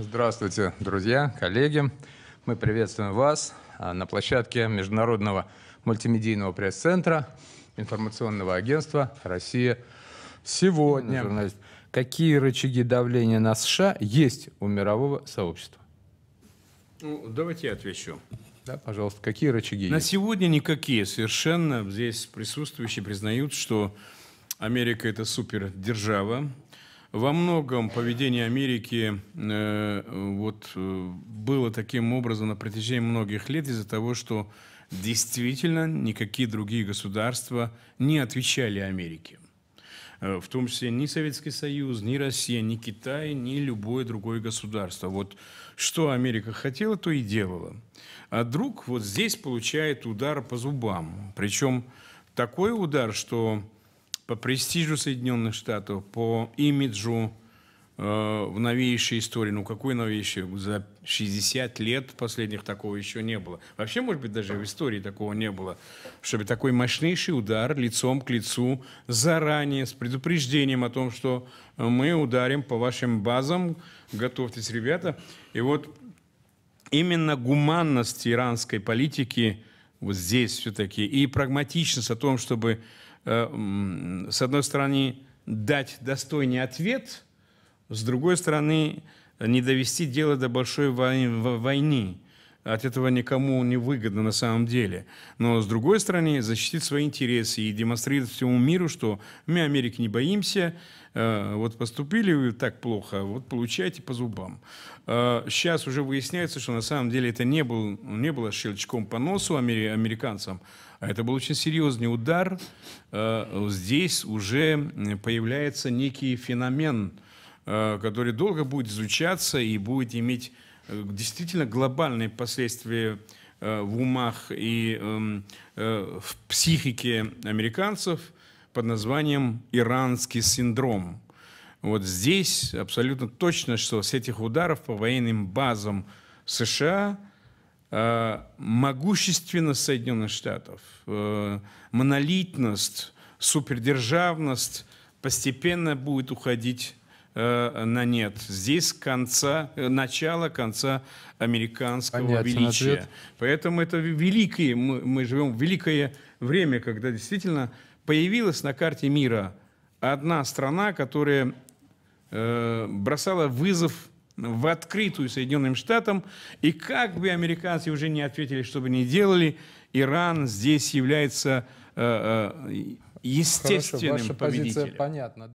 Здравствуйте, друзья, коллеги. Мы приветствуем вас а, на площадке Международного мультимедийного пресс-центра информационного агентства «Россия сегодня». Журналист. Какие рычаги давления на США есть у мирового сообщества? Ну, давайте я отвечу. Да, пожалуйста, какие рычаги? На есть? сегодня никакие совершенно. Здесь присутствующие признают, что Америка это супердержава, во многом поведение Америки э, вот, э, было таким образом на протяжении многих лет из-за того, что действительно никакие другие государства не отвечали Америке. Э, в том числе ни Советский Союз, ни Россия, ни Китай, ни любое другое государство. Вот что Америка хотела, то и делала. А друг вот здесь получает удар по зубам. Причем такой удар, что по престижу Соединенных Штатов, по имиджу э, в новейшей истории. Ну, какой новейшей? За 60 лет последних такого еще не было. Вообще, может быть, даже в истории такого не было, чтобы такой мощнейший удар лицом к лицу заранее, с предупреждением о том, что мы ударим по вашим базам, готовьтесь, ребята. И вот именно гуманность иранской политики – вот здесь все-таки, и прагматичность о том, чтобы, э, с одной стороны, дать достойный ответ, с другой стороны, не довести дело до большой войны от этого никому не выгодно на самом деле. Но, с другой стороны, защитить свои интересы и демонстрировать всему миру, что мы Америки не боимся, э, вот поступили вы так плохо, вот получайте по зубам. Сейчас э, уже выясняется, что на самом деле это не, был, не было щелчком по носу американцам, а это был очень серьезный удар. Э, здесь уже появляется некий феномен, который долго будет изучаться и будет иметь Э, действительно глобальные последствия э, в умах и эм, э, в психике американцев под названием «Иранский синдром». Вот здесь абсолютно точно, что с этих ударов по военным базам США могущественно Соединенных Штатов, монолитность, супердержавность постепенно будет уходить Э, на нет. Здесь конца, э, начало конца американского Понятен величия. Ответ. Поэтому это великие, мы, мы живем в великое время, когда действительно появилась на карте мира одна страна, которая э, бросала вызов в открытую Соединенным Штатам, и как бы американцы уже не ответили, что бы ни делали, Иран здесь является э, э, естественным Хорошо, ваша победителем. Позиция понятна.